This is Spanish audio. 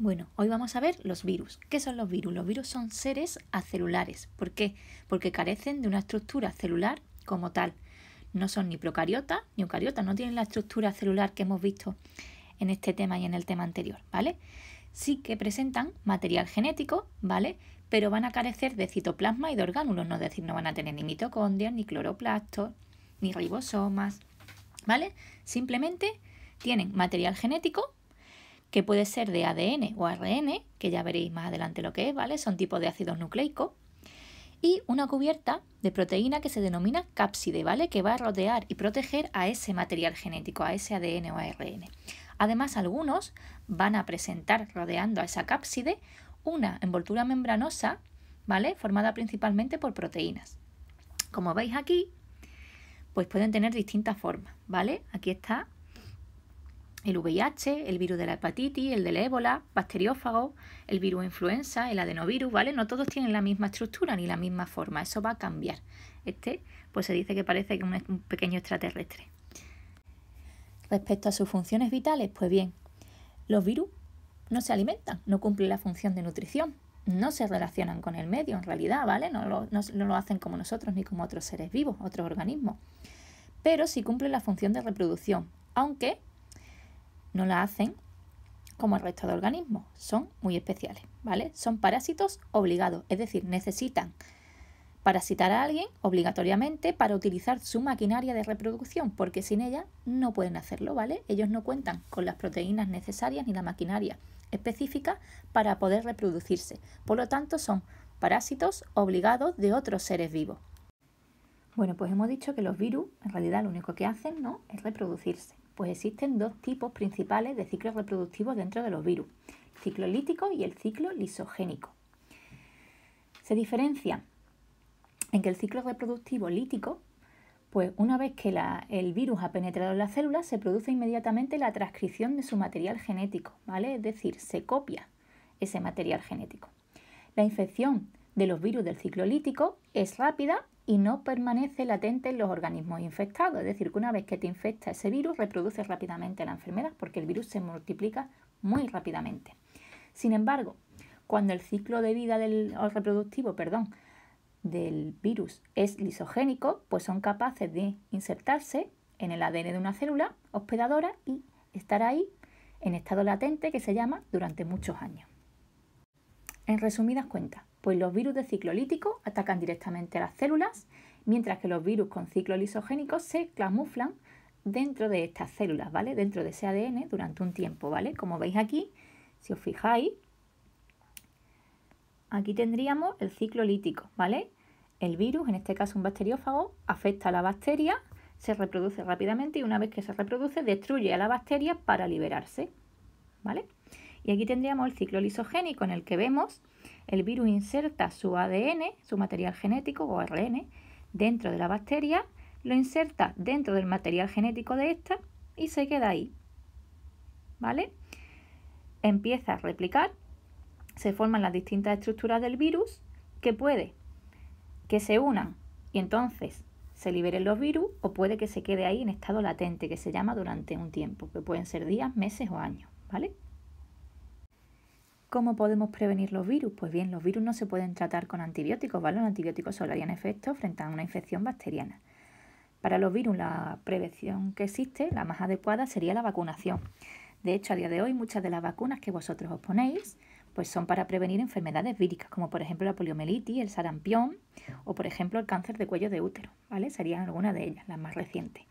Bueno, hoy vamos a ver los virus. ¿Qué son los virus? Los virus son seres acelulares. ¿Por qué? Porque carecen de una estructura celular como tal. No son ni procariota ni eucariota. no tienen la estructura celular que hemos visto en este tema y en el tema anterior, ¿vale? Sí que presentan material genético, ¿vale? Pero van a carecer de citoplasma y de orgánulos, no es decir, no van a tener ni mitocondrias, ni cloroplastos, ni ribosomas, ¿vale? Simplemente tienen material genético, que puede ser de ADN o ARN, que ya veréis más adelante lo que es, ¿vale? Son tipos de ácidos nucleicos. Y una cubierta de proteína que se denomina cápside, ¿vale? Que va a rodear y proteger a ese material genético, a ese ADN o ARN. Además, algunos van a presentar rodeando a esa cápside una envoltura membranosa, ¿vale? Formada principalmente por proteínas. Como veis aquí, pues pueden tener distintas formas, ¿vale? Aquí está el VIH, el virus de la hepatitis, el del ébola, bacteriófago, el virus influenza, el adenovirus, ¿vale? No todos tienen la misma estructura ni la misma forma, eso va a cambiar. Este, pues se dice que parece que es un pequeño extraterrestre. Respecto a sus funciones vitales, pues bien, los virus no se alimentan, no cumplen la función de nutrición, no se relacionan con el medio en realidad, ¿vale? No lo, no lo hacen como nosotros ni como otros seres vivos, otros organismos. Pero sí cumplen la función de reproducción, aunque no la hacen como el resto de organismos, son muy especiales, ¿vale? Son parásitos obligados, es decir, necesitan parasitar a alguien obligatoriamente para utilizar su maquinaria de reproducción, porque sin ella no pueden hacerlo, ¿vale? Ellos no cuentan con las proteínas necesarias ni la maquinaria específica para poder reproducirse. Por lo tanto, son parásitos obligados de otros seres vivos. Bueno, pues hemos dicho que los virus en realidad lo único que hacen ¿no? es reproducirse. Pues existen dos tipos principales de ciclos reproductivos dentro de los virus, el ciclo lítico y el ciclo lisogénico. Se diferencia en que el ciclo reproductivo lítico, pues una vez que el virus ha penetrado en la célula se produce inmediatamente la transcripción de su material genético, ¿vale? Es decir, se copia ese material genético. La infección de los virus del ciclo lítico es rápida y no permanece latente en los organismos infectados. Es decir, que una vez que te infecta ese virus, reproduce rápidamente la enfermedad porque el virus se multiplica muy rápidamente. Sin embargo, cuando el ciclo de vida del reproductivo, perdón, del virus es lisogénico, pues son capaces de insertarse en el ADN de una célula hospedadora y estar ahí en estado latente que se llama durante muchos años. En resumidas cuentas, pues los virus de ciclo lítico atacan directamente a las células, mientras que los virus con ciclo lisogénico se camuflan dentro de estas células, ¿vale? Dentro de ese ADN durante un tiempo, ¿vale? Como veis aquí, si os fijáis, aquí tendríamos el ciclo lítico, ¿vale? El virus, en este caso un bacteriófago, afecta a la bacteria, se reproduce rápidamente y una vez que se reproduce destruye a la bacteria para liberarse, ¿vale? Y aquí tendríamos el ciclo lisogénico en el que vemos el virus inserta su ADN, su material genético o RN dentro de la bacteria, lo inserta dentro del material genético de esta y se queda ahí. ¿Vale? Empieza a replicar, se forman las distintas estructuras del virus que puede que se unan y entonces se liberen los virus o puede que se quede ahí en estado latente, que se llama durante un tiempo, que pueden ser días, meses o años, ¿vale? ¿Cómo podemos prevenir los virus? Pues bien, los virus no se pueden tratar con antibióticos, ¿vale? Los antibióticos solo harían efecto frente a una infección bacteriana. Para los virus, la prevención que existe, la más adecuada, sería la vacunación. De hecho, a día de hoy, muchas de las vacunas que vosotros os ponéis, pues son para prevenir enfermedades víricas, como por ejemplo la poliomielitis, el sarampión o por ejemplo el cáncer de cuello de útero, ¿vale? Serían algunas de ellas, las más recientes.